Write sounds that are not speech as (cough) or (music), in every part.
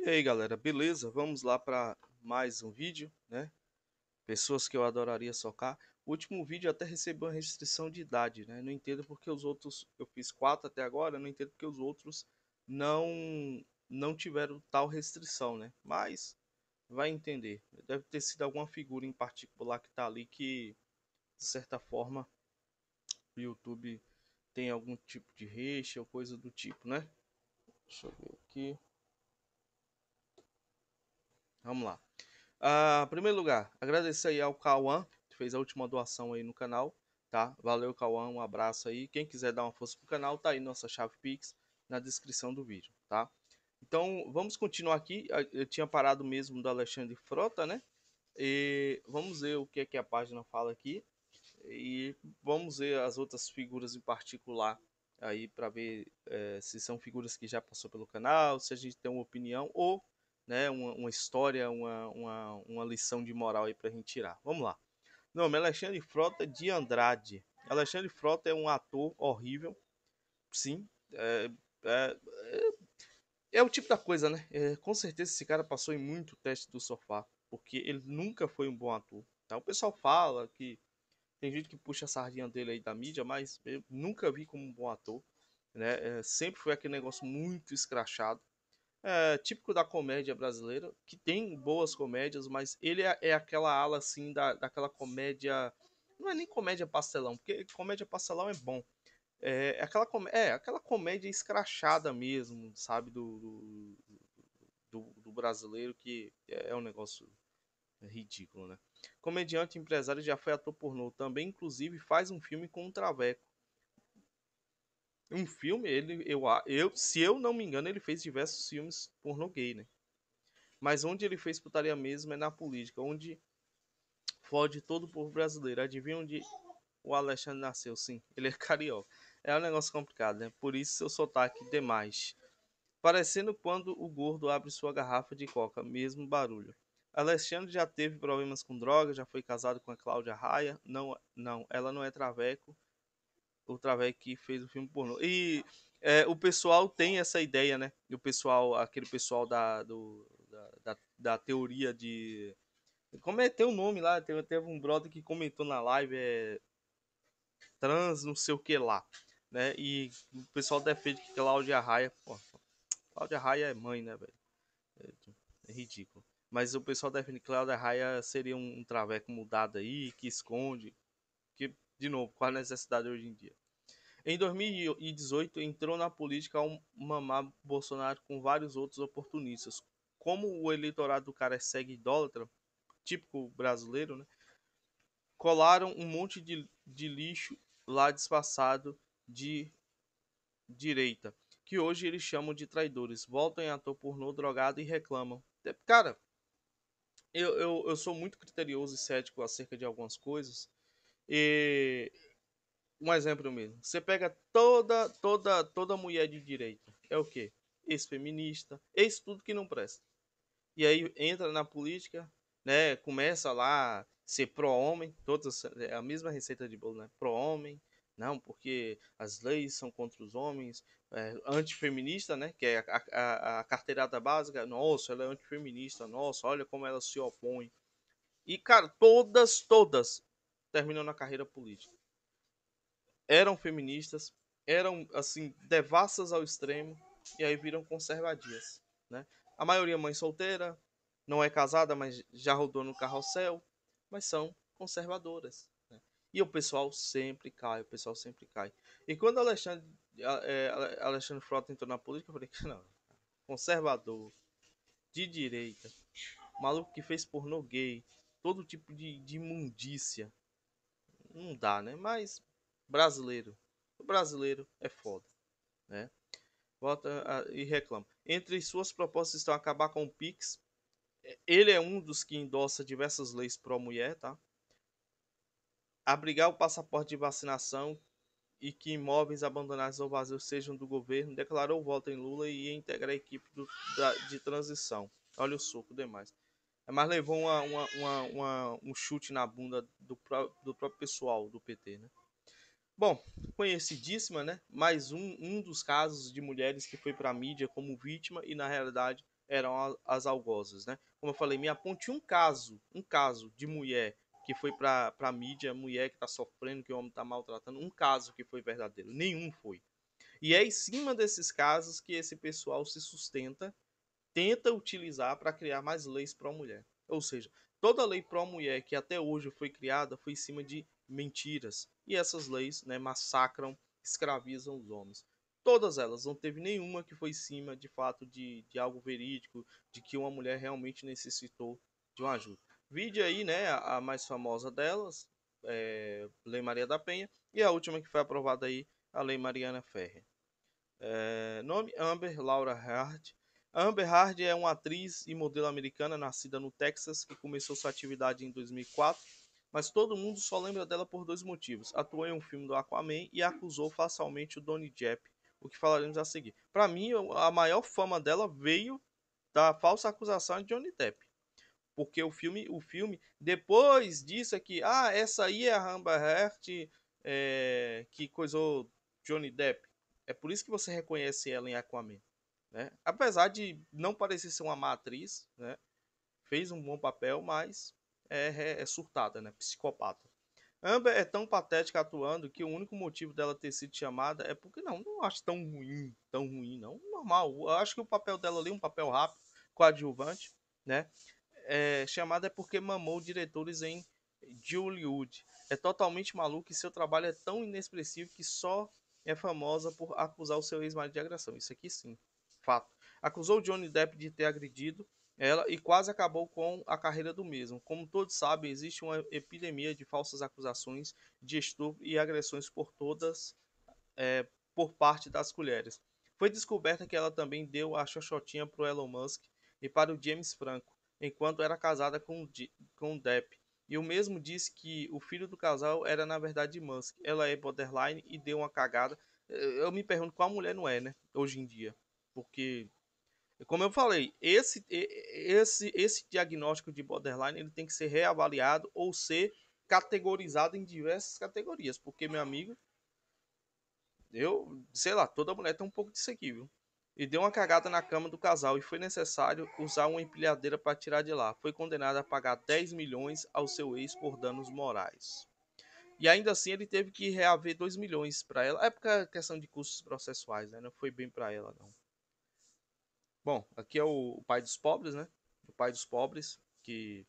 E aí galera, beleza? Vamos lá para mais um vídeo, né? Pessoas que eu adoraria socar. O último vídeo até recebeu uma restrição de idade, né? Não entendo porque os outros, eu fiz quatro até agora, não entendo porque os outros não não tiveram tal restrição, né? Mas vai entender. Deve ter sido alguma figura em particular que tá ali que de certa forma o YouTube tem algum tipo de reche ou coisa do tipo, né? Deixa eu ver aqui. Vamos lá. Uh, primeiro lugar, agradecer aí ao Cauã, que fez a última doação aí no canal, tá? Valeu, Cauã, um abraço aí. Quem quiser dar uma força pro canal, tá aí nossa chave Pix na descrição do vídeo, tá? Então, vamos continuar aqui. Ah, eu tinha parado mesmo do Alexandre Frota, né? E vamos ver o que é que a página fala aqui. E vamos ver as outras figuras em particular aí para ver é, se são figuras que já passou pelo canal, se a gente tem uma opinião ou né, uma, uma história, uma, uma, uma, lição de moral aí para a gente tirar. Vamos lá. Nome: é Alexandre Frota de Andrade. Alexandre Frota é um ator horrível. Sim. É, é, é, é o tipo da coisa, né? É, com certeza esse cara passou em muito teste do sofá. Porque ele nunca foi um bom ator. Tá? O pessoal fala que. Tem gente que puxa a sardinha dele aí da mídia, mas eu nunca vi como um bom ator. Né? É, sempre foi aquele negócio muito escrachado é, típico da comédia brasileira, que tem boas comédias, mas ele é, é, aquela ala assim da, daquela comédia. Não é nem comédia pastelão, porque comédia pastelão é bom. É, é aquela, com, é aquela comédia escrachada mesmo, sabe? Do, do, do, do brasileiro, que é, é um negócio ridículo, né? Comediante empresário já foi ator pornô também, inclusive faz um filme com um traveco um filme, ele, eu, eu, se eu não me engano, ele fez diversos filmes pornô gay, né? Mas onde ele fez putaria mesmo é na política, onde fode todo o povo brasileiro. Adivinha onde o Alexandre nasceu? Sim, ele é (laughs) carioca. É um negócio complicado, né? Por isso seu sotaque demais. Parecendo quando o gordo abre sua garrafa de coca, mesmo barulho. Alexandre já teve problemas com drogas, já foi casado com a Cláudia Raia. Não, não, ela não é traveco o vez que fez o filme pornô. E é, o pessoal tem essa ideia, né? O pessoal, aquele pessoal da, do, da, da, da, teoria de. Como é teu nome lá? Teve, teve um brother que comentou na live, é. Trans, não sei o que lá. Né? E o pessoal defende que Cláudia Raia. Pô, Cláudia Raia é mãe, né, velho? É, é ridículo. Mas o pessoal defende que Cláudia Raia seria um, um traveco mudado aí, que esconde. Que de novo, qual a necessidade hoje em dia. Em 2018, entrou na política um mamar Bolsonaro com vários outros oportunistas. Como o eleitorado do cara é cego idólatra, típico brasileiro, né? Colaram um monte de, de lixo lá disfarçado de direita, que hoje eles chamam de traidores. Voltam em ator pornô drogado e reclamam. Cara, eu, eu, eu sou muito criterioso e cético acerca de algumas coisas, e um exemplo mesmo. Você pega toda, toda, toda mulher de direita. É o quê? Ex-feminista, ex tudo que não presta. E aí entra na política, né? Começa lá ser pró-homem, todas é a mesma receita de bolo, né? pro homem não, porque as leis são contra os homens, é, antifeminista, né? Que é a, a, a carteirada básica, nossa, ela é antifeminista, nossa, olha como ela se opõe. E, cara, todas, todas terminou na carreira política. Eram feministas, eram assim devassas ao extremo e aí viram conservadias, né? A maioria mãe solteira, não é casada, mas já rodou no carrossel, mas são conservadoras. Né? E o pessoal sempre cai, o pessoal sempre cai. E quando Alexandre, é, Alexandre Frota entrou na política, eu falei que (laughs) não, conservador, de direita, maluco que fez pornô gay, todo tipo de, de imundícia, não dá, né? Mas brasileiro, o brasileiro é foda, né? Volta a, e reclama. Entre suas propostas estão acabar com o Pix. Ele é um dos que endossa diversas leis pró-mulher, tá? Abrigar o passaporte de vacinação e que imóveis abandonados ou vazios sejam do governo, declarou voto em Lula e ia integrar a equipe do, da, de transição. Olha o suco demais. Mas levou uma, uma, uma, um chute na bunda do, pró do próprio pessoal do PT, né? Bom, conhecidíssima, né? Mais um, um dos casos de mulheres que foi para a mídia como vítima e na realidade eram as algozes, né? Como eu falei, me aponte um caso, um caso de mulher que foi para a mídia, mulher que está sofrendo, que o homem está maltratando, um caso que foi verdadeiro, nenhum foi. E é em cima desses casos que esse pessoal se sustenta tenta utilizar para criar mais leis para a mulher Ou seja, toda lei para a mulher que até hoje foi criada foi em cima de mentiras. E essas leis né, massacram, escravizam os homens. Todas elas, não teve nenhuma que foi em cima de fato de, de algo verídico, de que uma mulher realmente necessitou de uma ajuda. Vide aí né, a, mais famosa delas, é, Lei Maria da Penha, e a última que foi aprovada aí, a Lei Mariana Ferrer. É, nome Amber Laura Hart, Amber Hard é uma atriz e modelo americana nascida no Texas que começou sua atividade em 2004, mas todo mundo só lembra dela por dois motivos. Atuou em um filme do Aquaman e acusou facilmente o Donnie Depp, o que falaremos a seguir. Para mim, a maior fama dela veio da falsa acusação de Johnny Depp. Porque o filme, o filme depois disso é que, ah, essa aí é a Amber Heard é, que coisou Johnny Depp. É por isso que você reconhece ela em Aquaman. Né? Apesar de não parecer ser uma má atriz, né? fez um bom papel, mas é, é, é surtada, né? psicopata. Amber é tão patética atuando que o único motivo dela ter sido chamada é porque não, não acho tão ruim, tão ruim, não. Normal. Eu acho que o papel dela ali é um papel rápido, coadjuvante, né? É, chamada é porque mamou diretores em Hollywood. É totalmente maluco e seu trabalho é tão inexpressivo que só é famosa por acusar o seu ex-marido de agressão. Isso aqui sim fato. Acusou Johnny Depp de ter agredido ela e quase acabou com a carreira do mesmo. Como todos sabem, existe uma epidemia de falsas acusações de estupro e agressões por todas é, por parte das mulheres. Foi descoberta que ela também deu a xoxotinha para o Elon Musk e para o James Franco, enquanto era casada com, com Depp. E o mesmo disse que o filho do casal era na verdade Musk. Ela é borderline e deu uma cagada. Eu me pergunto qual mulher não é, né? Hoje em dia porque como eu falei, esse esse esse diagnóstico de borderline ele tem que ser reavaliado ou ser categorizado em diversas categorias, porque meu amigo, eu, sei lá, toda mulher tem um pouco disso aqui, viu? E deu uma cagada na cama do casal e foi necessário usar uma empilhadeira para tirar de lá. Foi condenado a pagar 10 milhões ao seu ex por danos morais. E ainda assim ele teve que reaver 2 milhões para ela. É porque é questão de custos processuais, né? Não foi bem para ela, não. Bom, aqui é o pai dos pobres, né? O pai dos pobres, que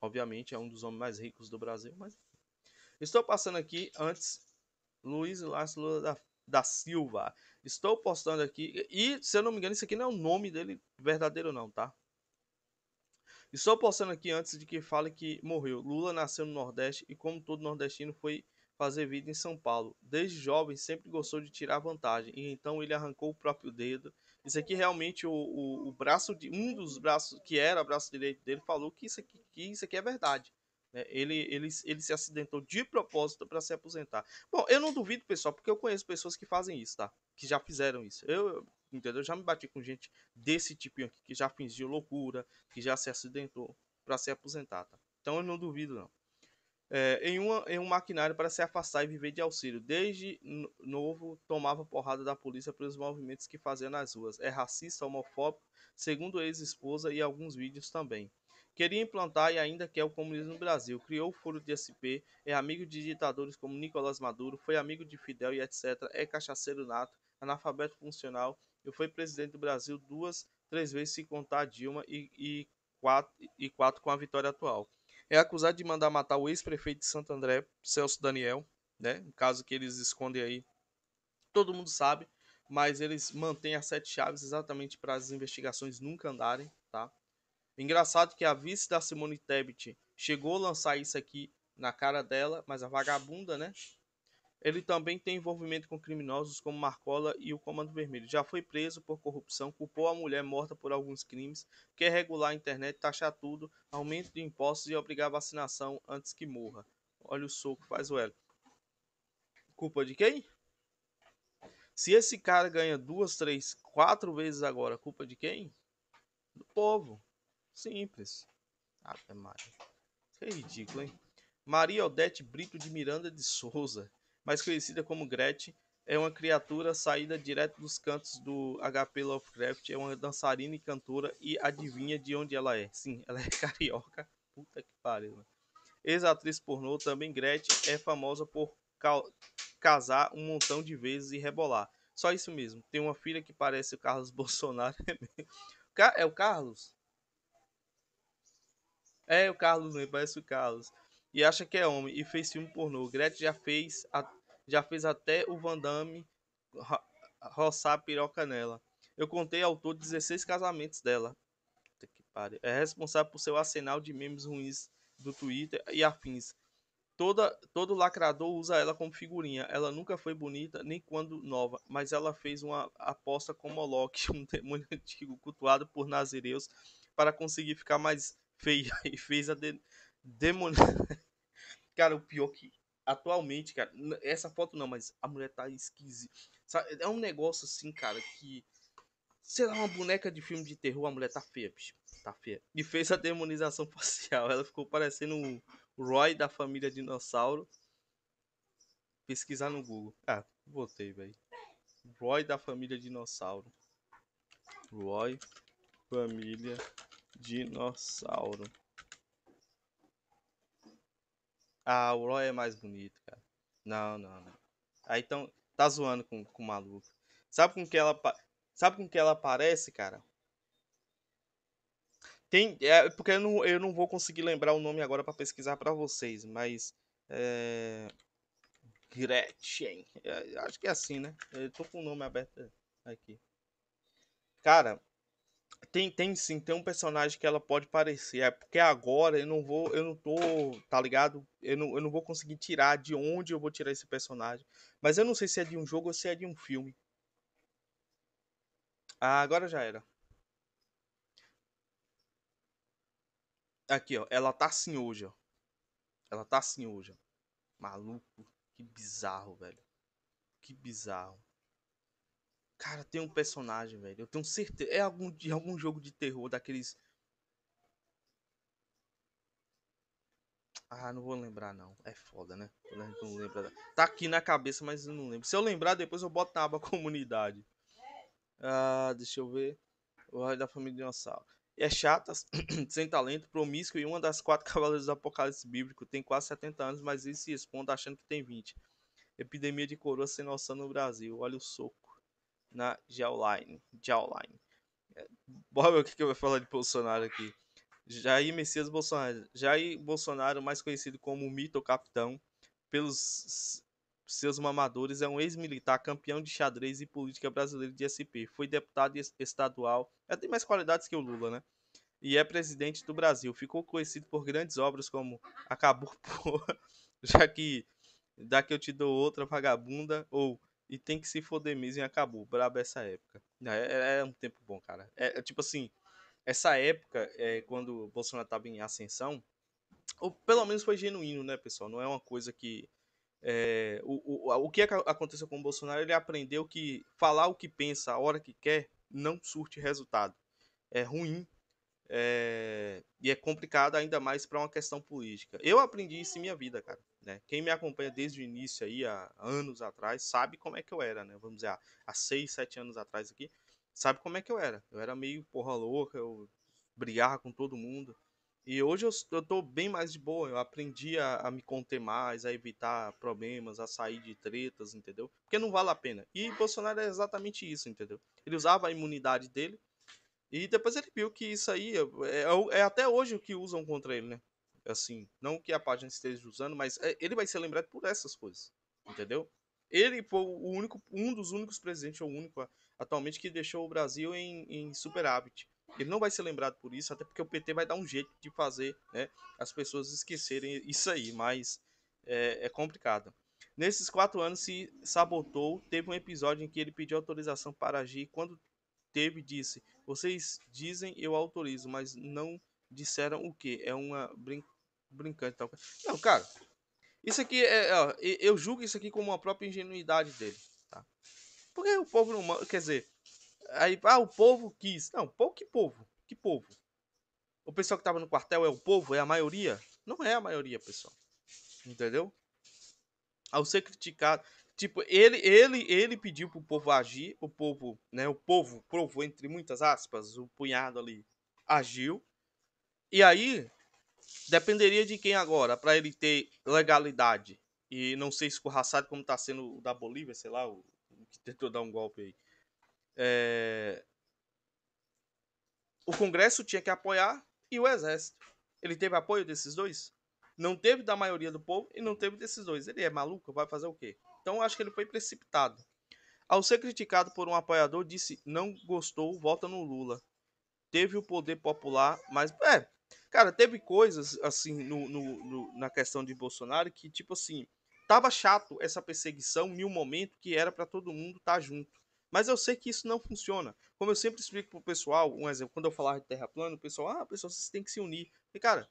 obviamente é um dos homens mais ricos do Brasil, mas estou passando aqui antes Luiz Inácio Lula da, da, Silva. Estou postando aqui e se eu não me engano isso aqui não é o nome dele verdadeiro não, tá? Estou postando aqui antes de que fale que morreu. Lula nasceu no Nordeste e como todo nordestino foi fazer vida em São Paulo. Desde jovem sempre gostou de tirar vantagem e então ele arrancou o próprio dedo isso aqui realmente o, o, o, braço de um dos braços que era braço direito dele falou que isso aqui, que isso aqui é verdade. Né? Ele, ele, ele se acidentou de propósito para se aposentar. Bom, eu não duvido, pessoal, porque eu conheço pessoas que fazem isso, tá? Que já fizeram isso. Eu, entendeu? Já me bati com gente desse tipo aqui que já fingiu loucura, que já se acidentou para se aposentar, tá? Então eu não duvido não é, em, uma, em um maquinário para se afastar e viver de auxílio. Desde novo, tomava porrada da polícia pelos movimentos que fazia nas ruas. É racista, homofóbico, segundo ex-esposa e alguns vídeos também. Queria implantar e ainda quer é o comunismo no Brasil. Criou o furo de SP, é amigo de ditadores como Nicolás Maduro, foi amigo de Fidel e etc. É cachaceiro nato, analfabeto funcional e foi presidente do Brasil duas, três vezes se contar Dilma e, e, quatro, e quatro com a vitória atual é acusado de mandar matar o ex-prefeito de Santo André, Celso Daniel, né? Um caso que eles escondem aí. Todo mundo sabe, mas eles mantêm as sete chaves exatamente para as investigações nunca andarem, tá? Engraçado que a vice da Simone Tebet chegou a lançar isso aqui na cara dela, mas a vagabunda, né? Ele também tem envolvimento com criminosos como Marcola e o Comando Vermelho. Já foi preso por corrupção, culpou a mulher morta por alguns crimes, quer regular a internet, taxar tudo, aumento de impostos e obrigar vacinação antes que morra. Olha o soco, faz o L. Culpa de quem? Se esse cara ganha duas, três, quatro vezes agora, culpa de quem? Do povo. Simples. Até Maria. Que ridículo, hein? Maria Odete Brito de Miranda de Souza mais conhecida como Gretchen, é uma criatura saída direto dos cantos do HP Lovecraft, é uma dançarina e cantora e adivinha de onde ela é. Sim, ela é (laughs) carioca. Puta que pariu. Ex-atriz pornô também Gretchen é famosa por ca casar um montão de vezes e rebolar. Só isso mesmo. Tem uma filha que parece o Carlos (laughs) Bolsonaro. é o Carlos? É o Carlos, né? Parece o Carlos e acha que é homem e fez filme pornô. Gretchen já fez, a, já fez até o Van Damme ro, roçar a piroca nela. Eu contei ao todo 16 casamentos dela. É responsável por seu arsenal de memes ruins do Twitter e afins. Toda, todo lacrador usa ela como figurinha. Ela nunca foi bonita, nem quando nova, mas ela fez uma aposta com Moloch, (laughs) um demônio antigo cultuado por nazireus, para conseguir ficar mais feia (laughs) e fez a de, (laughs) Cara, o pior que atualmente, cara, essa foto não, mas a mulher tá esquisita. É um negócio assim, cara, que. Sei lá, uma boneca de filme de terror, a mulher tá feia, bicho. Tá feia. E fez a demonização (laughs) facial. Ela ficou parecendo o Roy da família dinossauro. Pesquisar no Google. Ah, voltei, velho. Roy da família dinossauro. Roy, família dinossauro. Ah, o Roy é mais bonito, cara. Não, não, não. Aí então, tá zoando com, com o maluco. Sabe com que ela. Sabe com que ela aparece, cara? Tem, é, porque eu não, eu não vou conseguir lembrar o nome agora para pesquisar para vocês, mas. É... Gretchen. É, acho que é assim, né? Eu tô com o nome aberto é, aqui. Cara, tem, tem sim, tem um personagem que ela pode parecer. É porque agora eu não vou, eu não tô, tá ligado? Eu não, eu não vou conseguir tirar de onde eu vou tirar esse personagem. Mas eu não sei se é de um jogo ou se é de um filme. Ah, agora já era. Aqui, ó. Ela tá assim hoje, ó. Ela tá assim hoje, ó. Maluco. Que bizarro, velho. Que bizarro. Cara, tem um personagem, velho. Eu tenho certeza. É algum, de algum jogo de terror daqueles. Ah, não vou lembrar, não. É foda, né? não lembro. Tá aqui na cabeça, mas eu não lembro. Se eu lembrar, depois eu boto na aba (laughs) comunidade. Ah, deixa eu ver. O raio da família dinossauro. É chata, (clears throat) sem talento, promíscuo e uma das quatro (laughs) cavaleiros do apocalipse bíblico. Tem quase 70 anos, mas ele se responde achando que tem 20. Epidemia de coroa sem noção no Brasil. Olha o soco na jawline. jawline. Bora ver o é, que eu vou falar de Bolsonaro aqui. Jair Messias Bolsonaro. Jair Bolsonaro, mais conhecido como Mito Capitão, pelos seus mamadores, é um ex-militar campeão de xadrez e política brasileiro de SP. Foi deputado estadual. Já é, tem mais qualidades que o Lula, né? E é presidente do Brasil. Ficou conhecido por grandes obras como Acabou, (laughs) porra. Já que da que eu te dou outra vagabunda ou e tem que se foder mesmo e acabou. Brabo essa época. É, é, é um tempo bom, cara. É, é tipo assim, essa época, é, quando o Bolsonaro tava em ascensão, ou pelo menos foi genuíno, né, pessoal? Não é uma coisa que. É, o, o, o que aconteceu com o Bolsonaro, ele aprendeu que falar o que pensa a hora que quer não surte resultado. É ruim é, e é complicado ainda mais para uma questão política. Eu aprendi isso em minha vida, cara. Né? Quem me acompanha desde o início aí, há anos atrás, sabe como é que eu era, né? Vamos dizer, há, seis, sete anos atrás aqui, sabe como é que eu era. Eu era meio porra louca, eu brigava com todo mundo. E hoje eu, eu tô bem mais de boa, eu aprendi a, a me conter mais, a evitar problemas, a sair de tretas, entendeu? Porque não vale a pena. E Bolsonaro é exatamente isso, entendeu? Ele usava a imunidade dele e depois ele viu que isso aí é, é, é até hoje o que usam contra ele, né? Assim, não que a página esteja usando, mas é, ele vai ser lembrado por essas coisas, entendeu? Ele foi o único, um dos únicos presidentes, ou o único atualmente, que deixou o Brasil em, em superávit. Ele não vai ser lembrado por isso, até porque o PT vai dar um jeito de fazer né, as pessoas esquecerem isso aí, mas é, é complicado. Nesses quatro anos se sabotou. Teve um episódio em que ele pediu autorização para agir. Quando teve, disse: vocês dizem eu autorizo, mas não disseram o que? É uma brin brincante tal. Não, cara. Isso aqui é. é ó, eu julgo isso aqui como a própria ingenuidade dele. Tá? Porque o povo não. Quer dizer. Aí, ah, o povo quis. Não, povo que povo? Que povo? O pessoal que tava no quartel é o povo? É a maioria? Não é a maioria, pessoal. Entendeu? Ao ser criticado. Tipo, ele, ele, ele pediu pro povo agir, o povo, né? O povo, povo, entre muitas aspas, o punhado ali agiu. E aí, dependeria de quem agora, para ele ter legalidade e não ser escorraçado como tá sendo o da Bolívia, sei lá, o, que tentou dar um golpe aí. É... O Congresso tinha que apoiar e o Exército. Ele teve apoio desses dois? Não teve da maioria do povo e não teve desses dois. Ele é maluco? Vai fazer o quê? Então acho que ele foi precipitado. Ao ser criticado por um apoiador, disse: Não gostou, vota no Lula. Teve o poder popular, mas. É, cara, teve coisas, assim, no, no, no, na questão de Bolsonaro que, tipo assim, tava chato essa perseguição em um momento que era para todo mundo estar tá junto. Mas eu sei que isso não funciona. Como eu sempre explico pro pessoal, um exemplo, quando eu falar de terra plana, o pessoal, ah, pessoal, vocês têm que se unir. E, cara,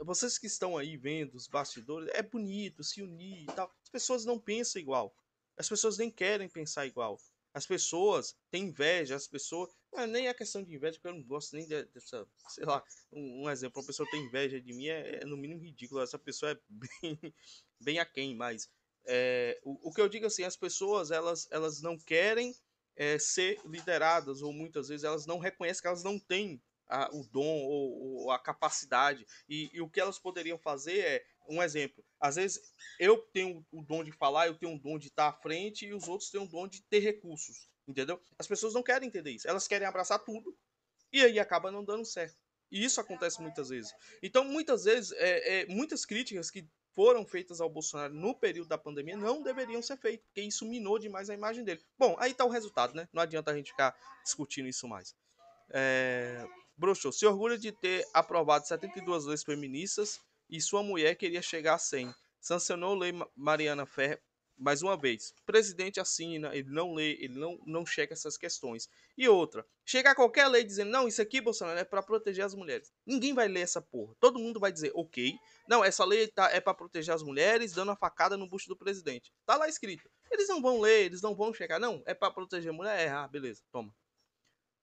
vocês que estão aí vendo os bastidores, é bonito se unir e tal. As pessoas não pensam igual. As pessoas nem querem pensar igual. As pessoas têm inveja, as pessoas. Não, nem a é questão de inveja, porque eu não gosto nem dessa. (laughs) Sei lá, um, um exemplo, uma pessoa tem inveja de mim é, é, no mínimo ridículo. Essa pessoa é (laughs) bem, bem aquém, mas. É, o, o, que eu digo assim, as pessoas elas, elas não querem é, ser lideradas, ou muitas vezes elas não reconhecem que elas não têm a, o dom ou, ou a capacidade. E, e, o que elas poderiam fazer é, um exemplo, às vezes eu tenho o dom de falar, eu tenho o dom de estar à frente e os outros têm o dom de ter recursos, entendeu? As pessoas não querem entender isso, elas querem abraçar tudo e aí acaba não dando certo. E isso acontece muitas vezes. Então, muitas vezes, é, é, muitas críticas que foram feitas ao Bolsonaro no período da pandemia não deveriam ser feitas, porque isso minou demais a imagem dele. Bom, aí está o resultado, né? Não adianta a gente ficar discutindo isso mais é, se orgulha de ter aprovado 72 leis feministas e sua mulher queria chegar a 100. Sancionou lei Mariana Ferrer mais uma vez. presidente assina, ele não lê, ele não, não checa essas questões. E outra, chegar qualquer lei dizendo, não, isso aqui, Bolsonaro, é para proteger as mulheres. Ninguém vai ler essa porra. Todo mundo vai dizer, ok, não, essa lei tá, é para proteger as mulheres, dando a facada no busto do presidente. Tá lá escrito. Eles não vão ler, eles não vão checar. Não, é para proteger a mulher. É, ah, beleza, toma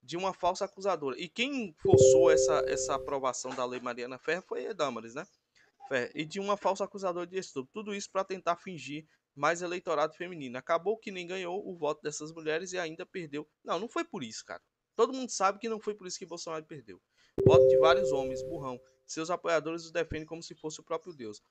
de uma falsa acusadora. E quem forçou essa, essa aprovação da lei Mariana Ferro foi Dâmaris, né? Ferro. E de uma falsa acusadora de estupro. Tudo isso para tentar fingir mais eleitorado feminino. Acabou que nem ganhou o voto dessas mulheres e ainda perdeu. Não, não foi por isso, cara. Todo mundo sabe que não foi por isso que Bolsonaro perdeu. Voto de vários homens, burrão. Seus apoiadores o defendem como se fosse o próprio Deus.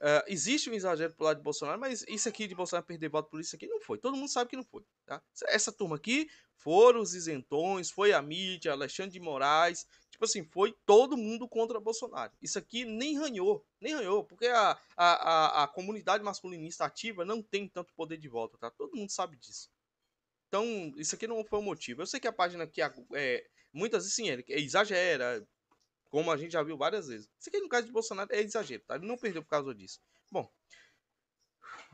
Uh, existe um exagero pro lado de Bolsonaro, mas isso aqui de Bolsonaro perder voto por isso aqui não foi. Todo mundo sabe que não foi. Tá? Essa turma aqui foram os isentões, foi a mídia, Alexandre de Moraes. Tipo assim, foi todo mundo contra Bolsonaro. Isso aqui nem ranhou, nem ranhou, porque a, a, a, a comunidade masculinista ativa não tem tanto poder de volta, tá? Todo mundo sabe disso. Então, isso aqui não foi o motivo. Eu sei que a página aqui é, muitas vezes sim, é, é exagera, como a gente já viu várias vezes. Isso aqui no caso de Bolsonaro é exagero, tá? Ele não perdeu por causa disso. Bom,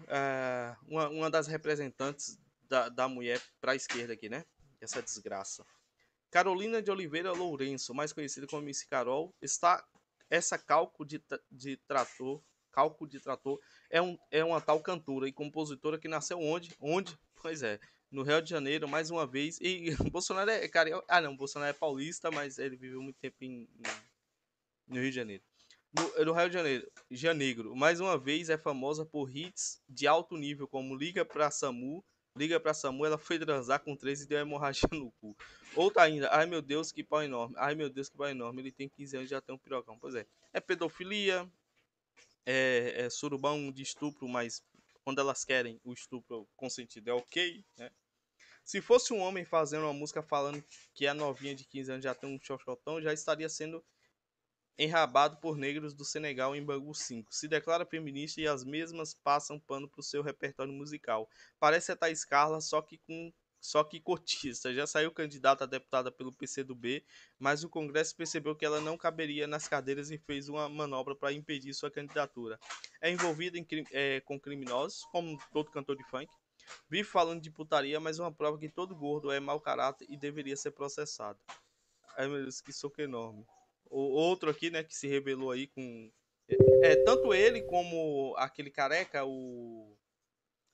é, uma, uma das representantes da, da mulher para a esquerda aqui, né? Essa desgraça. Carolina de Oliveira Lourenço, mais conhecida como Miss Carol, está essa calco de, de trator, calco de trator é, um, é uma tal cantora e compositora que nasceu onde? Onde? Pois é, no Rio de Janeiro, mais uma vez. E (laughs) Bolsonaro é carioca. É, ah, não, Bolsonaro é paulista, mas ele viveu muito tempo em, no Rio de Janeiro. No, é no Rio de Janeiro, Janeiro, mais uma vez, é famosa por hits de alto nível, como Liga pra Samu, Liga pra Samu, ela foi transar com 13 e deu hemorragia no cu. Outra tá ainda, ai meu Deus, que pau enorme. Ai meu Deus, que pau enorme. Ele tem 15 anos e já tem um pirocão. Pois é. É pedofilia, é, é surubão de estupro, mas quando elas querem o estupro consentido é ok, né? Se fosse um homem fazendo uma música falando que a é novinha de 15 anos já tem um xoxotão, já estaria sendo enrabado por negros do Senegal em Bangu 5. Se declara feminista e as mesmas passam pano pro seu repertório musical. Parece a Thais Carla, só que com só que cotista. Já saiu candidata a deputada pelo PCdoB, mas o Congresso percebeu que ela não caberia nas cadeiras e fez uma manobra para impedir sua candidatura. É envolvida em, é, com criminosos, como todo cantor de funk. Vive falando de putaria, mas é uma prova que todo gordo é mau caráter e deveria ser processado. Ai meu Deus, que soco enorme o outro aqui, né, que se rebelou aí com. É, tanto ele como aquele careca, o.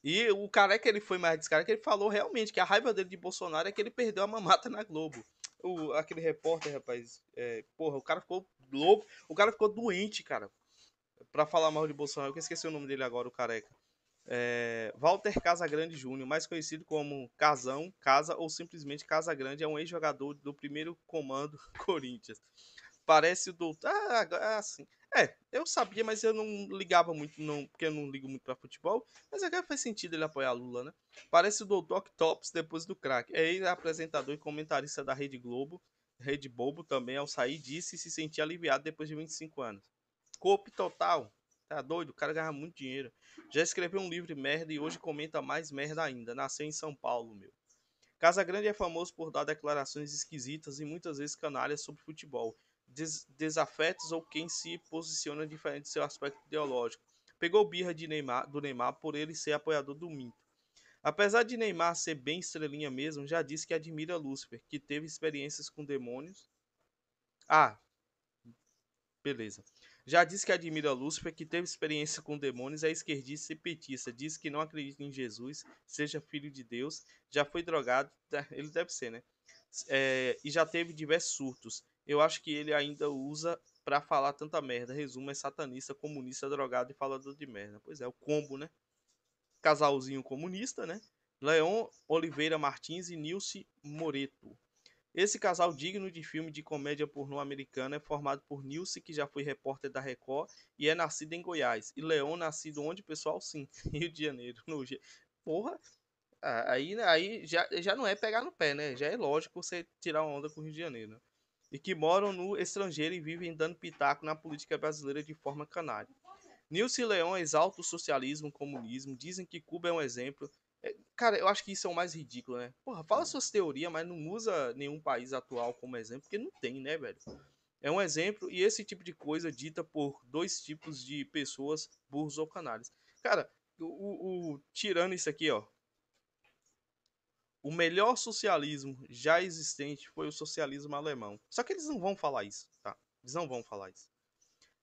E o careca, ele foi mais descarado, que ele falou realmente que a raiva dele de Bolsonaro é que ele perdeu a mamata na Globo. O, aquele repórter, rapaz, é, porra, o cara ficou louco, o cara ficou doente, cara, pra falar mal de Bolsonaro. Eu esqueci o nome dele agora, o careca. É, Walter Casagrande Júnior, mais conhecido como Casão, Casa ou simplesmente Casagrande, é um ex-jogador do primeiro comando (laughs) Corinthians parece o doutor. Ah, assim. É, eu sabia, mas eu não ligava muito, não, porque eu não ligo muito pra futebol. Mas agora faz sentido ele apoiar Lula, né? Parece o Doutor Octops depois do crack. É ele apresentador e comentarista da Rede Globo. Rede Bobo também, ao sair disse se sentia aliviado depois de 25 anos. Cope total. Tá doido? O cara ganha muito dinheiro. Já escreveu um livro de merda e hoje comenta mais merda ainda. Nasceu em São Paulo, meu. Casa Grande é famoso por dar declarações esquisitas e muitas vezes canalhas sobre futebol des desafetos ou quem se posiciona diferente do seu aspecto ideológico. Pegou birra de Neymar, do Neymar por ele ser apoiador do mito. Apesar de Neymar ser bem estrelinha mesmo, já disse que admira Lúcifer, que teve experiências com demônios. Ah, beleza. Já disse que admira Lúcifer, que teve experiência com demônios, é esquerdista e petista. Diz que não acredita em Jesus, seja filho de Deus. Já foi drogado, (laughs) ele deve ser, né? É, e já teve diversos surtos eu acho que ele ainda usa para falar tanta merda. Resumo é satanista, comunista, drogado e falador de merda. Pois é, o combo, né? Casalzinho comunista, né? Leon Oliveira Martins e Nilce Moreto. Esse casal digno de filme de comédia pornô americana é formado por Nilce, que já foi repórter da Record e é nascido em Goiás. E Leon, nascido onde, pessoal? Sim, (laughs) Rio de Janeiro. No... Porra, aí, né, aí já, já não é pegar no pé, né? Já é lógico você tirar uma onda com o Rio de Janeiro. Né? e que moram no estrangeiro e vivem dando pitaco na política brasileira de forma canária. Nilce Leão exalta o socialismo, o comunismo, dizem que Cuba é um exemplo. É, cara, eu acho que isso é o mais ridículo, né? Porra, fala suas teorias, mas não usa nenhum país atual como exemplo, porque não tem, né, velho? É um exemplo e esse tipo de coisa dita por dois tipos de pessoas, burros ou canários. Cara, o, o tirando isso aqui, ó, o melhor socialismo já existente foi o socialismo alemão. Só que eles não vão falar isso, tá? Eles não vão falar isso.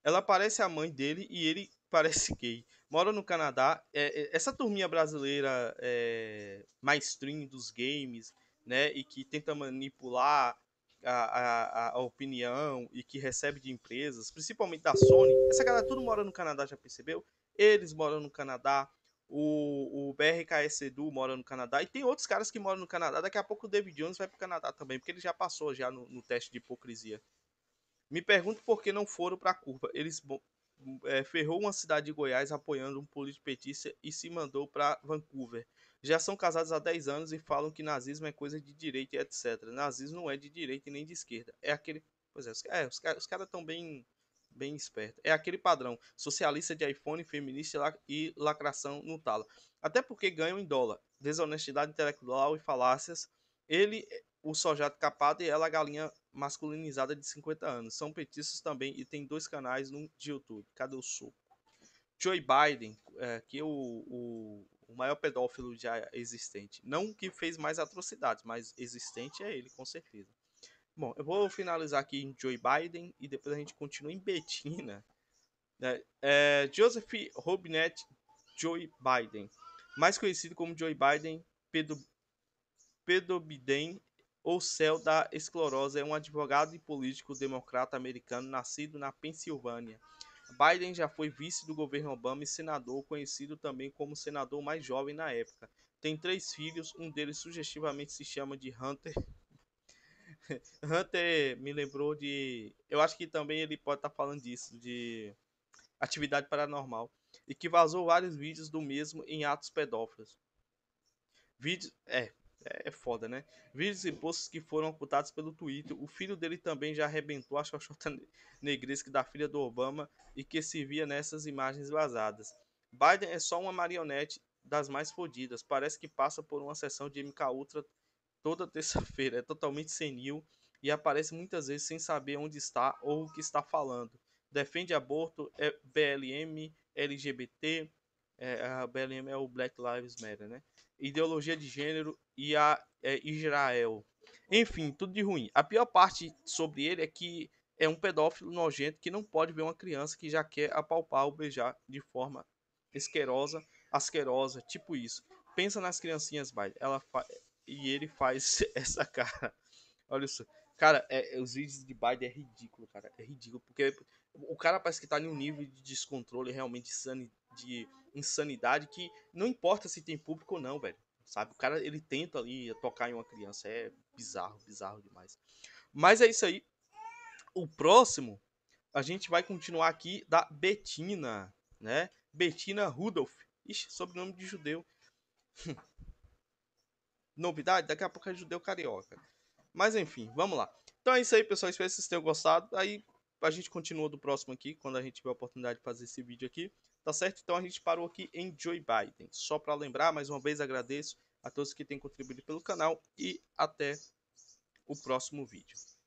Ela parece a mãe dele e ele (laughs) parece gay. Mora no Canadá. É, é, essa turminha brasileira é, mainstream dos games, né? E que tenta manipular a, a, a, opinião e que recebe de empresas, principalmente da Sony. Essa galera tudo mora no Canadá, já percebeu? Eles moram no Canadá. O, o BRKS Edu mora no Canadá. E tem outros caras que moram no Canadá. Daqui a pouco o David Jones vai pro Canadá também, porque ele já passou já no, no teste de hipocrisia. Me pergunto por que não foram pra curva. Eles é, ferrou uma cidade de Goiás apoiando um político petista e se mandou para Vancouver. Já são casados há 10 anos e falam que nazismo é coisa de direita e etc. Nazismo não é de direita nem de esquerda. É aquele. Pois é, os, é, os, os caras estão bem bem esperta. É aquele padrão: socialista de iPhone, feminista e lacração no talo Até porque ganham em dólar, desonestidade intelectual e falácias. Ele, o sojato capado, e ela, a galinha masculinizada de 50 anos. São petistas também e tem dois canais no, YouTube. Cadê o suco? Joe Biden, é, que é o, o, o, maior pedófilo já existente. Não que fez mais atrocidades, mas existente é ele, com certeza. Bom, eu vou finalizar aqui em Joe Biden e depois a gente continua em Betina. Né? É, Joseph Robinette Joe Biden, mais conhecido como Joe Biden Pedro, Pedro Biden ou céu da esclerose, é um advogado e político democrata americano nascido na Pensilvânia. Biden já foi vice do governo Obama e senador, conhecido também como senador mais jovem na época. Tem três filhos, um deles sugestivamente se chama de Hunter Hunter me lembrou de. Eu acho que também ele pode estar tá falando disso, de atividade paranormal. E que vazou vários vídeos do mesmo em atos pedófilos. Vídeos. É, é, é, foda, né? Vídeos e posts que foram ocultados pelo Twitter. O filho dele também já arrebentou a xoxota negresca da filha do Obama e que se via nessas imagens vazadas. Biden é só uma marionete das mais fodidas. Parece que passa por uma sessão de MK Ultra toda terça-feira, é totalmente senil e aparece muitas vezes sem saber onde está ou o que está falando. Defende aborto, é BLM, LGBT, é, a BLM é o Black Lives Matter, né? Ideologia de gênero e a é, Israel. Enfim, tudo de ruim. A pior parte sobre ele é que é um pedófilo nojento que não pode ver uma criança que já quer apalpar ou beijar de forma esquerosa, asquerosa, tipo isso. Pensa nas criancinhas, vai. Ela fa e ele faz (laughs) essa cara. Olha isso. Cara, é, os vídeos de Biden é ridículo, cara. É ridículo, porque o cara parece que tá em um nível de descontrole realmente de insanidade que não importa se tem público ou não, velho. Sabe? O cara, ele tenta ali tocar em uma criança. É bizarro, bizarro demais. Mas é isso aí. O próximo, a gente vai continuar aqui da Betina, né? Betina Rudolph. Ixi, sobrenome de judeu. (laughs) novidade, daqui a pouco é judeu carioca. Mas enfim, vamos lá. Então é isso aí, pessoal. Espero que vocês tenham gostado. Aí a gente continua do próximo aqui, quando a gente tiver a oportunidade de fazer esse vídeo aqui. Tá certo? Então a gente parou aqui em Joe Biden. Só para lembrar, mais uma vez agradeço a todos que têm contribuído pelo canal e até o próximo vídeo.